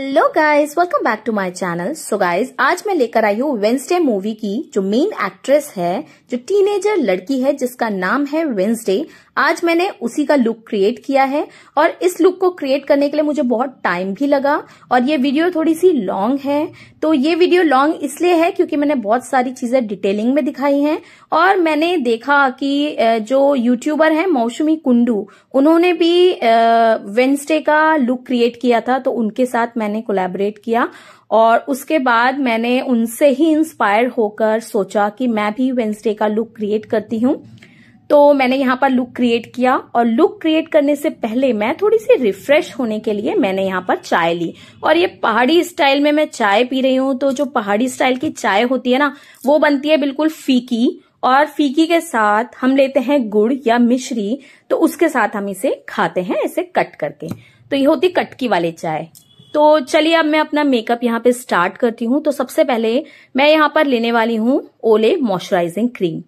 hello guys welcome back to my channel so guys आज मैं लेकर आई हूँ वेंसडे मूवी की जो मेन एक्ट्रेस है जो टीनेजर लड़की है जिसका नाम है वेंसडे आज मैंने उसी का लुक क्रिएट किया है और इस लुक को क्रिएट करने के लिए मुझे बहुत टाइम भी लगा और ये वीडियो थोड़ी सी लॉन्ग है तो ये वीडियो लॉन्ग इसलिए है क्योंकि मैंने बहुत सारी चीजें डिटेलिंग में दिखाई है और मैंने देखा कि जो यूट्यूबर है मौसमी कुंडू उन्होंने भी वेंसडे का लुक क्रिएट किया था तो उनके साथ मैंने मैंने कोलेबरेट किया और उसके बाद मैंने उनसे ही इंस्पायर होकर सोचा कि मैं भी वेंसडे का लुक क्रिएट करती हूँ तो मैंने यहाँ पर लुक क्रिएट किया और लुक क्रिएट करने से पहले मैं थोड़ी सी रिफ्रेश होने के लिए मैंने यहाँ पर चाय ली और ये पहाड़ी स्टाइल में मैं चाय पी रही हूँ तो जो पहाड़ी स्टाइल की चाय होती है ना वो बनती है बिल्कुल फीकी और फीकी के साथ हम लेते हैं गुड़ या मिश्री तो उसके साथ हम इसे खाते हैं इसे कट करके तो ये होती कटकी वाली चाय तो चलिए अब मैं अपना मेकअप यहाँ पे स्टार्ट करती हूँ तो सबसे पहले मैं यहाँ पर लेने वाली हूँ ओले मॉइस्चराइजिंग क्रीम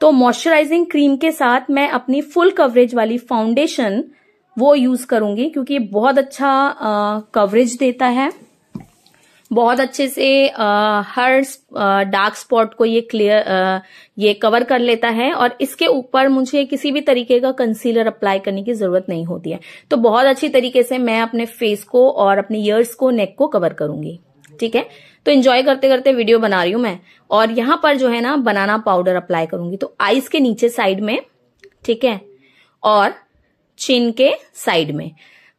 तो मॉइस्चराइजिंग क्रीम के साथ मैं अपनी फुल कवरेज वाली फाउंडेशन वो यूज करूंगी क्योंकि ये बहुत अच्छा कवरेज देता है बहुत अच्छे से आ, हर डार्क स्पॉट को ये क्लियर ये कवर कर लेता है और इसके ऊपर मुझे किसी भी तरीके का कंसीलर अप्लाई करने की जरूरत नहीं होती है तो बहुत अच्छी तरीके से मैं अपने फेस को और अपने ईयर्स को नेक को कवर करूंगी ठीक है तो एंजॉय करते करते वीडियो बना रही हूं मैं और यहां पर जो है ना बनाना पाउडर अप्लाई करूंगी तो आईज के नीचे साइड में ठीक है और चिन के साइड में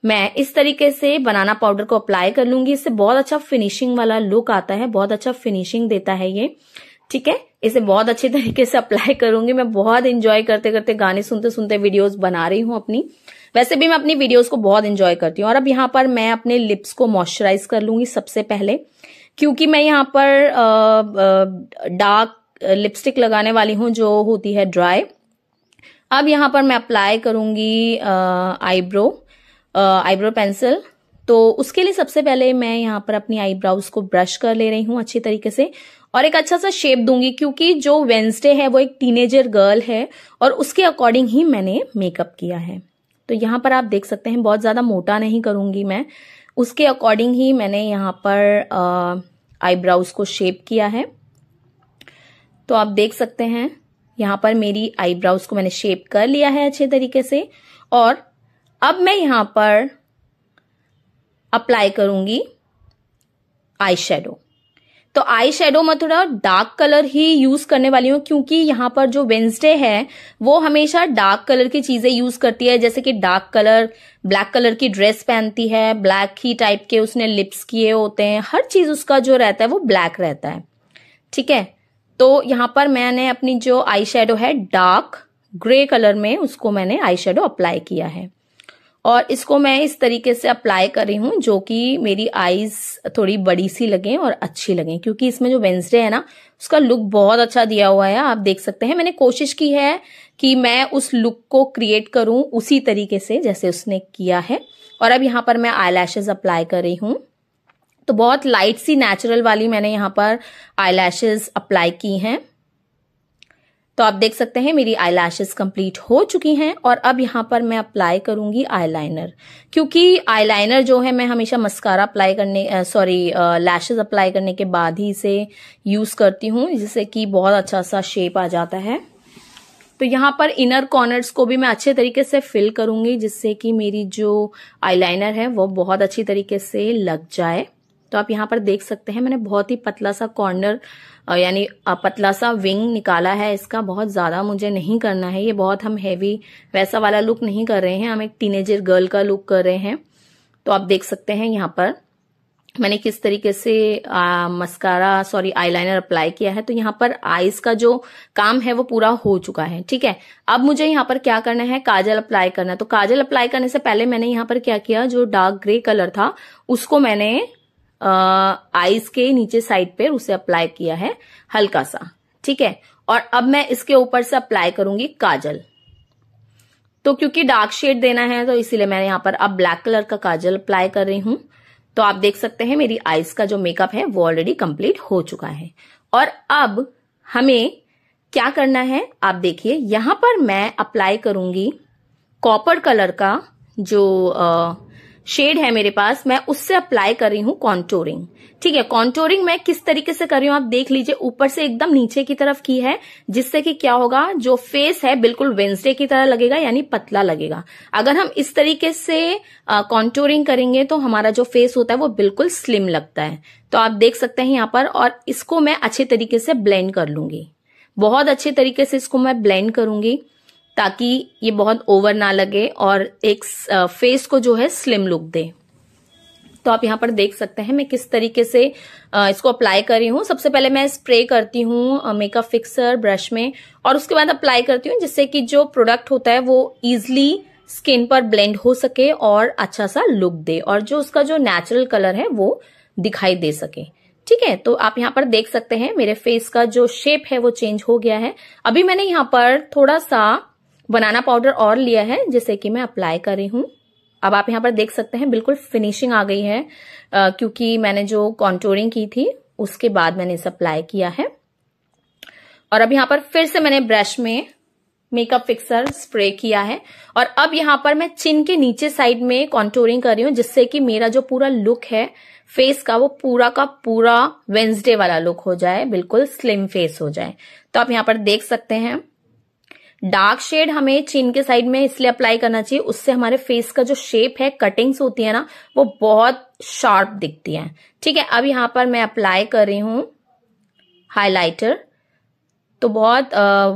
मैं इस तरीके से बनाना पाउडर को अप्लाई कर लूंगी इससे बहुत अच्छा फिनिशिंग वाला लुक आता है बहुत अच्छा फिनिशिंग देता है ये ठीक है इसे बहुत अच्छे तरीके से अप्लाई करूंगी मैं बहुत इंजॉय करते करते गाने सुनते सुनते वीडियोस बना रही हूं अपनी वैसे भी मैं अपनी वीडियोस को बहुत इंजॉय करती हूँ और अब यहाँ पर मैं अपने लिप्स को मॉइस्चराइज कर लूंगी सबसे पहले क्योंकि मैं यहाँ पर डार्क लिपस्टिक लगाने वाली हूं जो होती है ड्राई अब यहाँ पर मैं अप्लाई करूंगी आईब्रो आईब्रो पेंसिल तो उसके लिए सबसे पहले मैं यहाँ पर अपनी आईब्राउज को ब्रश कर ले रही हूँ अच्छी तरीके से और एक अच्छा सा शेप दूंगी क्योंकि जो वेंसडे है वो एक टीनेजर गर्ल है और उसके अकॉर्डिंग ही मैंने मेकअप किया है तो यहाँ पर आप देख सकते हैं बहुत ज़्यादा मोटा नहीं करूंगी मैं उसके अकॉर्डिंग ही मैंने यहाँ पर आईब्राउज को शेप किया है तो आप देख सकते हैं यहाँ पर मेरी आईब्राउज को मैंने शेप कर लिया है अच्छे तरीके से और अब मैं यहां पर अप्लाई करूंगी आई शेडो तो आई शेडो मैं थोड़ा डार्क कलर ही यूज करने वाली हूं क्योंकि यहां पर जो वेंसडे है वो हमेशा डार्क कलर की चीजें यूज करती है जैसे कि डार्क कलर ब्लैक कलर की ड्रेस पहनती है ब्लैक ही टाइप के उसने लिप्स किए होते हैं हर चीज उसका जो रहता है वो ब्लैक रहता है ठीक है तो यहां पर मैंने अपनी जो आई शेडो है डार्क ग्रे कलर में उसको मैंने आई शेडो अप्लाई किया है और इसको मैं इस तरीके से अप्लाई कर रही हूँ जो कि मेरी आईज थोड़ी बड़ी सी लगें और अच्छी लगें क्योंकि इसमें जो वेंसडे है ना उसका लुक बहुत अच्छा दिया हुआ है आप देख सकते हैं मैंने कोशिश की है कि मैं उस लुक को क्रिएट करूं उसी तरीके से जैसे उसने किया है और अब यहाँ पर मैं आई अप्लाई कर रही हूँ तो बहुत लाइट सी नेचुरल वाली मैंने यहाँ पर आई अप्लाई की हैं तो आप देख सकते हैं मेरी आई लैशेज कम्प्लीट हो चुकी हैं और अब यहां पर मैं अप्लाई करूंगी आईलाइनर क्योंकि आईलाइनर जो है मैं हमेशा मस्कारा अप्लाई करने सॉरी लैशेज अप्लाई करने के बाद ही इसे यूज़ करती हूँ जिससे कि बहुत अच्छा सा शेप आ जाता है तो यहाँ पर इनर कॉर्नर्स को भी मैं अच्छे तरीके से फिल करूंगी जिससे कि मेरी जो आईलाइनर है वो बहुत अच्छी तरीके से लग जाए तो आप यहाँ पर देख सकते हैं मैंने बहुत ही पतला सा कॉर्नर यानी पतला सा विंग निकाला है इसका बहुत ज़्यादा मुझे नहीं करना है ये बहुत हम हैवी वैसा वाला लुक नहीं कर रहे हैं हम एक टीनेजर गर्ल का लुक कर रहे हैं तो आप देख सकते हैं यहाँ पर मैंने किस तरीके से मस्कारा सॉरी आईलाइनर अप्लाई किया है तो यहाँ पर आईज का जो काम है वो पूरा हो चुका है ठीक है अब मुझे यहाँ पर क्या करना है काजल अप्लाई करना तो काजल अप्लाई करने से पहले मैंने यहाँ पर क्या किया जो डार्क ग्रे कलर था उसको मैंने आईज के नीचे साइड पर उसे अप्लाई किया है हल्का सा ठीक है और अब मैं इसके ऊपर से अप्लाई करूंगी काजल तो क्योंकि डार्क शेड देना है तो इसीलिए मैं यहाँ पर अब ब्लैक कलर का काजल अप्लाई कर रही हूं तो आप देख सकते हैं मेरी आईज का जो मेकअप है वो ऑलरेडी कंप्लीट हो चुका है और अब हमें क्या करना है आप देखिए यहां पर मैं अप्लाई करूंगी कॉपर कलर का जो आ, शेड है मेरे पास मैं उससे अप्लाई कर रही हूँ कॉन्टोरिंग ठीक है कॉन्टोरिंग मैं किस तरीके से कर रही हूँ आप देख लीजिए ऊपर से एकदम नीचे की तरफ की है जिससे कि क्या होगा जो फेस है बिल्कुल वेंसडे की तरह लगेगा यानी पतला लगेगा अगर हम इस तरीके से कॉन्टोरिंग करेंगे तो हमारा जो फेस होता है वो बिल्कुल स्लिम लगता है तो आप देख सकते हैं यहाँ पर और इसको मैं अच्छे तरीके से ब्लेंड कर लूंगी बहुत अच्छे तरीके से इसको मैं ब्लेंड करूंगी ताकि ये बहुत ओवर ना लगे और एक फेस को जो है स्लिम लुक दे तो आप यहाँ पर देख सकते हैं मैं किस तरीके से इसको अप्लाई कर रही हूँ सबसे पहले मैं स्प्रे करती हूँ मेकअप फिक्सर ब्रश में और उसके बाद अप्लाई करती हूँ जिससे कि जो प्रोडक्ट होता है वो ईजिली स्किन पर ब्लेंड हो सके और अच्छा सा लुक दे और जो उसका जो नेचुरल कलर है वो दिखाई दे सके ठीक है तो आप यहाँ पर देख सकते हैं मेरे फेस का जो शेप है वो चेंज हो गया है अभी मैंने यहाँ पर थोड़ा सा बनाना पाउडर और लिया है जिसे कि मैं अप्लाई कर रही हूं अब आप यहां पर देख सकते हैं बिल्कुल फिनिशिंग आ गई है आ, क्योंकि मैंने जो कॉन्टोरिंग की थी उसके बाद मैंने इसे अप्लाई किया है और अब यहां पर फिर से मैंने ब्रश में मेकअप फिक्सर स्प्रे किया है और अब यहां पर मैं चिन के नीचे साइड में कॉन्टोरिंग कर रही हूं जिससे कि मेरा जो पूरा लुक है फेस का वो पूरा का पूरा वेंसडे वाला लुक हो जाए बिल्कुल स्लिम फेस हो जाए तो आप यहां पर देख सकते हैं डार्क शेड हमें चिन के साइड में इसलिए अप्लाई करना चाहिए उससे हमारे फेस का जो शेप है कटिंग्स होती है ना वो बहुत शार्प दिखती है ठीक है अब यहां पर मैं अप्लाई कर रही हूं हाइलाइटर तो बहुत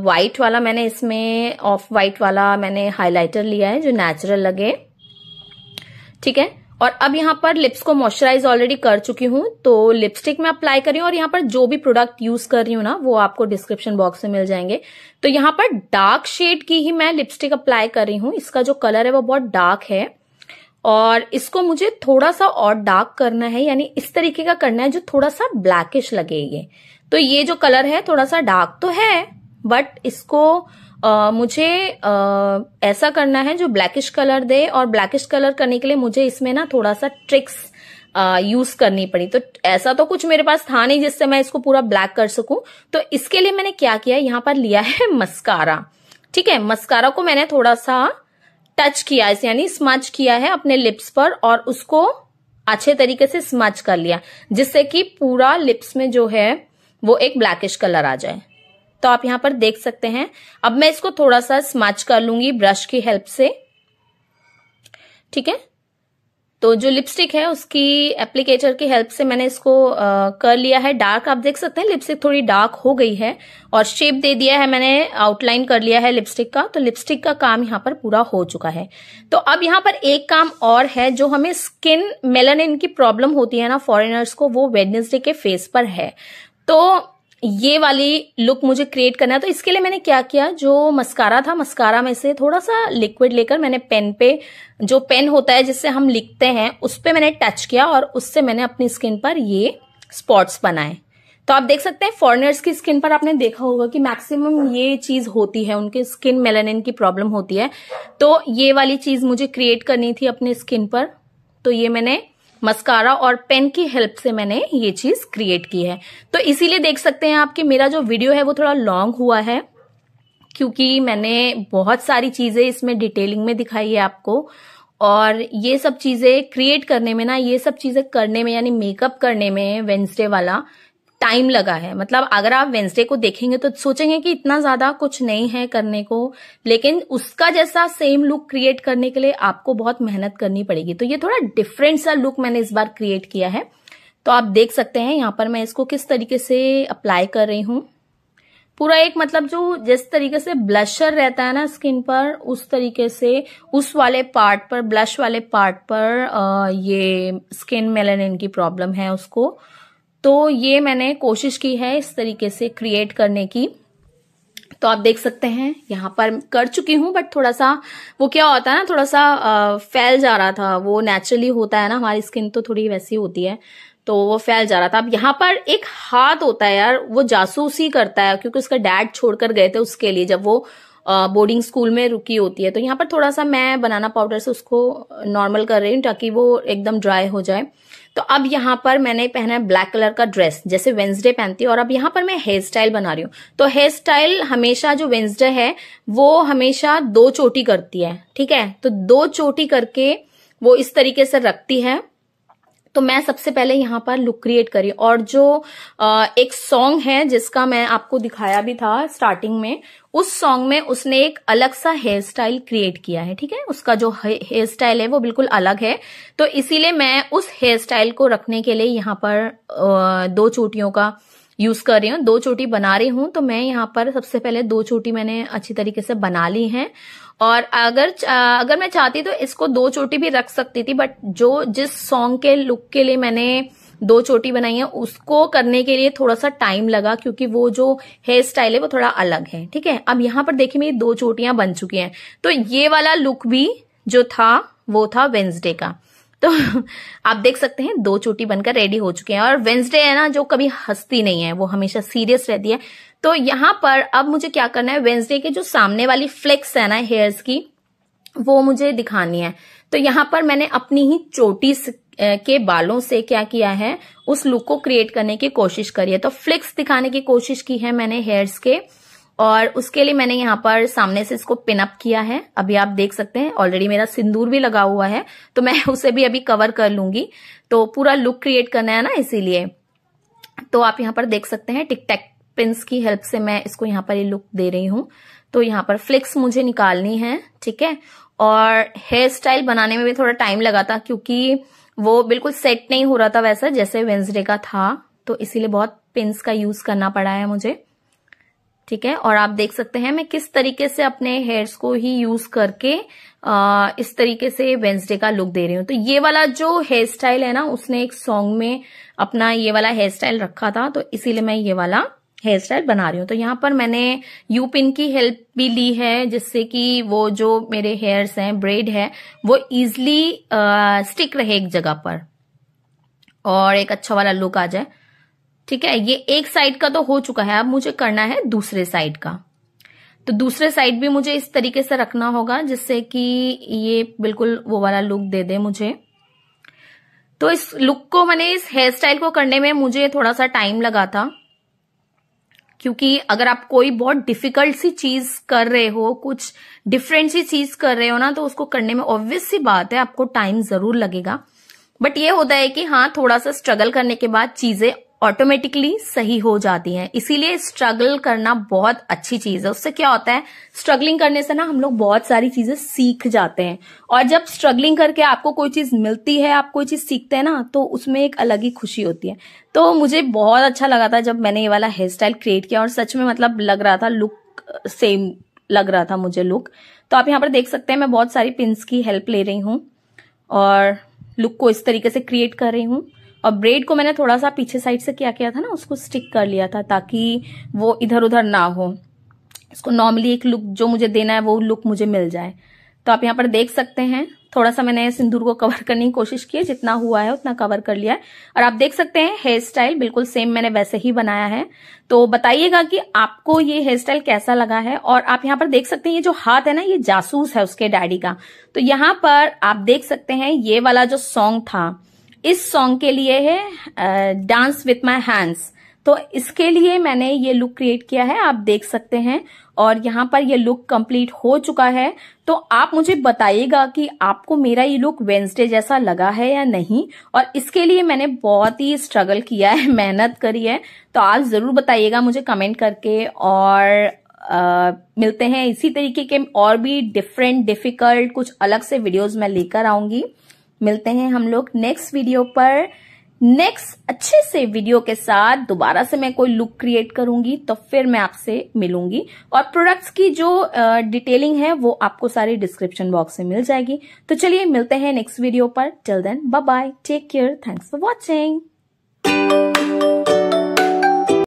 वाइट वाला मैंने इसमें ऑफ वाइट वाला मैंने हाइलाइटर लिया है जो नेचुरल लगे ठीक है और अब यहाँ पर लिप्स को मॉइस्चराइज ऑलरेडी कर चुकी हूँ तो लिपस्टिक में अप्लाई करी और यहाँ पर जो भी प्रोडक्ट यूज कर रही हूँ ना वो आपको डिस्क्रिप्शन बॉक्स में मिल जाएंगे तो यहाँ पर डार्क शेड की ही मैं लिपस्टिक अप्लाई कर रही हूँ इसका जो कलर है वो बहुत डार्क है और इसको मुझे थोड़ा सा और डार्क करना है यानी इस तरीके का करना है जो थोड़ा सा ब्लैकिश लगेगी तो ये जो कलर है थोड़ा सा डार्क तो है बट इसको मुझे आ, ऐसा करना है जो ब्लैकिश कलर दे और ब्लैकिश कलर करने के लिए मुझे इसमें ना थोड़ा सा ट्रिक्स यूज करनी पड़ी तो ऐसा तो कुछ मेरे पास था नहीं जिससे मैं इसको पूरा ब्लैक कर सकूं तो इसके लिए मैंने क्या किया यहाँ पर लिया है मस्कारा ठीक है मस्कारा को मैंने थोड़ा सा टच किया है यानी स्मच किया है अपने लिप्स पर और उसको अच्छे तरीके से स्मच कर लिया जिससे कि पूरा लिप्स में जो है वो एक ब्लैकिश कलर आ जाए तो आप यहां पर देख सकते हैं अब मैं इसको थोड़ा सा स्मच कर लूंगी ब्रश की हेल्प से ठीक है तो जो लिपस्टिक है उसकी एप्लीकेटर की हेल्प से मैंने इसको आ, कर लिया है डार्क आप देख सकते हैं लिपस्टिक थोड़ी डार्क हो गई है और शेप दे दिया है मैंने आउटलाइन कर लिया है लिपस्टिक का तो लिपस्टिक का काम यहाँ पर पूरा हो चुका है तो अब यहाँ पर एक काम और है जो हमें स्किन मेलानिन की प्रॉब्लम होती है ना फॉरिनर्स को वो वेडनेसडे के फेस पर है तो ये वाली लुक मुझे क्रिएट करना है तो इसके लिए मैंने क्या किया जो मस्कारा था मस्कारा में से थोड़ा सा लिक्विड लेकर मैंने पेन पे जो पेन होता है जिससे हम लिखते हैं उस पर मैंने टच किया और उससे मैंने अपनी स्किन पर ये स्पॉट्स बनाए तो आप देख सकते हैं फॉरनर्स की स्किन पर आपने देखा होगा कि मैक्सिमम ये चीज होती है उनकी स्किन मेलानिन की प्रॉब्लम होती है तो ये वाली चीज मुझे क्रिएट करनी थी अपने स्किन पर तो ये मैंने मस्कारा और पेन की हेल्प से मैंने ये चीज क्रिएट की है तो इसीलिए देख सकते हैं आपकी मेरा जो वीडियो है वो थोड़ा लॉन्ग हुआ है क्योंकि मैंने बहुत सारी चीजें इसमें डिटेलिंग में दिखाई है आपको और ये सब चीजें क्रिएट करने में ना ये सब चीजें करने में यानी मेकअप करने में वेंसडे वाला टाइम लगा है मतलब अगर आप वेंसडे को देखेंगे तो सोचेंगे कि इतना ज्यादा कुछ नहीं है करने को लेकिन उसका जैसा सेम लुक क्रिएट करने के लिए आपको बहुत मेहनत करनी पड़ेगी तो ये थोड़ा डिफरेंट सा लुक मैंने इस बार क्रिएट किया है तो आप देख सकते हैं यहाँ पर मैं इसको किस तरीके से अप्लाई कर रही हूँ पूरा एक मतलब जो जिस तरीके से ब्लशर रहता है ना स्किन पर उस तरीके से उस वाले पार्ट पर ब्लश वाले पार्ट पर आ, ये स्किन मेलेनिन की प्रॉब्लम है उसको तो ये मैंने कोशिश की है इस तरीके से क्रिएट करने की तो आप देख सकते हैं यहाँ पर कर चुकी हूँ बट थोड़ा सा वो क्या होता है ना थोड़ा सा आ, फैल जा रहा था वो नेचुरली होता है ना हमारी स्किन तो थोड़ी वैसी होती है तो वो फैल जा रहा था अब यहाँ पर एक हाथ होता है यार वो जासूसी करता है क्योंकि उसका डैड छोड़कर गए थे उसके लिए जब वो बोर्डिंग स्कूल में रुकी होती है तो यहाँ पर थोड़ा सा मैं बनाना पाउडर से उसको नॉर्मल कर रही हूँ ताकि वो एकदम ड्राई हो जाए तो अब यहाँ पर मैंने पहना है ब्लैक कलर का ड्रेस जैसे वेंसडे पहनती है और अब यहाँ पर मैं हेयर स्टाइल बना रही हूँ तो हेयर स्टाइल हमेशा जो वेंसडे है वो हमेशा दो चोटी करती है ठीक है तो दो चोटी करके वो इस तरीके से रखती है तो मैं सबसे पहले यहाँ पर लुक क्रिएट करी और जो एक सॉन्ग है जिसका मैं आपको दिखाया भी था स्टार्टिंग में उस सॉन्ग में उसने एक अलग सा हेयर स्टाइल क्रिएट किया है ठीक है उसका जो हेयर स्टाइल है वो बिल्कुल अलग है तो इसीलिए मैं उस हेयर स्टाइल को रखने के लिए यहाँ पर दो चोटियों का यूज कर रही हूँ दो चोटी बना रही हूँ तो मैं यहाँ पर सबसे पहले दो चोटी मैंने अच्छी तरीके से बना ली है और अगर अगर मैं चाहती तो इसको दो चोटी भी रख सकती थी बट जो जिस सॉन्ग के लुक के लिए मैंने दो चोटी बनाई है उसको करने के लिए थोड़ा सा टाइम लगा क्योंकि वो जो हेयर स्टाइल है वो थोड़ा अलग है ठीक है अब यहाँ पर देखिए मेरी दो चोटियां बन चुकी हैं तो ये वाला लुक भी जो था वो था वेंसडे का तो आप देख सकते हैं दो चोटी बनकर रेडी हो चुके हैं और वेंसडे है ना जो कभी हंसती नहीं है वो हमेशा सीरियस रहती है तो यहां पर अब मुझे क्या करना है वेंसडे के जो सामने वाली फ्लेक्स है ना हेयर्स की वो मुझे दिखानी है तो यहां पर मैंने अपनी ही चोटी के बालों से क्या किया है उस लुक को क्रिएट करने की कोशिश करी है तो फ्लिक्स दिखाने की कोशिश की है मैंने हेयर्स के और उसके लिए मैंने यहाँ पर सामने से इसको पिन अप किया है अभी आप देख सकते हैं ऑलरेडी मेरा सिंदूर भी लगा हुआ है तो मैं उसे भी अभी कवर कर लूंगी तो पूरा लुक क्रिएट करना है ना इसीलिए तो आप यहाँ पर देख सकते हैं टिक टैक पिंस की हेल्प से मैं इसको यहाँ पर ये लुक दे रही हूँ तो यहाँ पर फ्लिक्स मुझे निकालनी है ठीक है और हेयर स्टाइल बनाने में भी थोड़ा टाइम लगा था क्योंकि वो बिल्कुल सेट नहीं हो रहा था वैसा जैसे वेंसडे का था तो इसीलिए बहुत पिंस का यूज करना पड़ा है मुझे ठीक है और आप देख सकते हैं मैं किस तरीके से अपने हेयर्स को ही यूज करके आ, इस तरीके से वेंसडे का लुक दे रही हूँ तो ये वाला जो हेयर स्टाइल है ना उसने एक सॉन्ग में अपना ये वाला हेयर स्टाइल रखा था तो इसीलिए मैं ये वाला हेयर स्टाइल बना रही हूँ तो यहाँ पर मैंने यू पिन की हेल्प भी ली है जिससे कि वो जो मेरे हेयर्स हैं ब्रेड है वो इजिली स्टिक रहे एक जगह पर और एक अच्छा वाला लुक आ जाए ठीक है ये एक साइड का तो हो चुका है अब मुझे करना है दूसरे साइड का तो दूसरे साइड भी मुझे इस तरीके से रखना होगा जिससे कि ये बिल्कुल वो वाला लुक दे दे मुझे तो इस लुक को मैंने इस हेयर स्टाइल को करने में मुझे थोड़ा सा टाइम लगा था क्योंकि अगर आप कोई बहुत डिफिकल्ट सी चीज कर रहे हो कुछ डिफरेंट सी चीज कर रहे हो ना तो उसको करने में ऑब्वियस सी बात है आपको टाइम जरूर लगेगा बट ये होता है कि हाँ थोड़ा सा स्ट्रगल करने के बाद चीजें ऑटोमेटिकली सही हो जाती हैं इसीलिए स्ट्रगल करना बहुत अच्छी चीज है उससे क्या होता है स्ट्रगलिंग करने से ना हम लोग बहुत सारी चीजें सीख जाते हैं और जब स्ट्रगलिंग करके आपको कोई चीज मिलती है आप कोई चीज सीखते हैं ना तो उसमें एक अलग ही खुशी होती है तो मुझे बहुत अच्छा लगा था जब मैंने ये वाला हेयर स्टाइल क्रिएट किया और सच में मतलब लग रहा था लुक सेम लग रहा था मुझे लुक तो आप यहाँ पर देख सकते हैं मैं बहुत सारी पिंस की हेल्प ले रही हूँ और लुक को इस तरीके से क्रिएट कर रही हूँ और ब्रेड को मैंने थोड़ा सा पीछे साइड से क्या किया था ना उसको स्टिक कर लिया था ताकि वो इधर उधर ना हो इसको नॉर्मली एक लुक जो मुझे देना है वो लुक मुझे मिल जाए तो आप यहाँ पर देख सकते हैं थोड़ा सा मैंने सिंदूर को कवर करने की कोशिश की है जितना हुआ है उतना कवर कर लिया है और आप देख सकते हैं हेयर स्टाइल बिल्कुल सेम मैंने वैसे ही बनाया है तो बताइएगा कि आपको ये हेयर स्टाइल कैसा लगा है और आप यहाँ पर देख सकते हैं ये जो हाथ है ना ये जासूस है उसके डैडी का तो यहाँ पर आप देख सकते हैं ये वाला जो सॉन्ग था इस सॉन्ग के लिए है डांस विथ माई हैंड्स तो इसके लिए मैंने ये लुक क्रिएट किया है आप देख सकते हैं और यहाँ पर ये लुक कंप्लीट हो चुका है तो आप मुझे बताइएगा कि आपको मेरा ये लुक वेंसडे जैसा लगा है या नहीं और इसके लिए मैंने बहुत ही स्ट्रगल किया है मेहनत करी है तो आप ज़रूर बताइएगा मुझे कमेंट करके और आ, मिलते हैं इसी तरीके के और भी डिफरेंट डिफिकल्ट कुछ अलग से वीडियोज मैं लेकर आऊंगी मिलते हैं हम लोग नेक्स्ट वीडियो पर नेक्स्ट अच्छे से वीडियो के साथ दोबारा से मैं कोई लुक क्रिएट करूंगी तो फिर मैं आपसे मिलूंगी और प्रोडक्ट्स की जो डिटेलिंग है वो आपको सारी डिस्क्रिप्शन बॉक्स में मिल जाएगी तो चलिए मिलते हैं नेक्स्ट वीडियो पर till then bye bye take care thanks for watching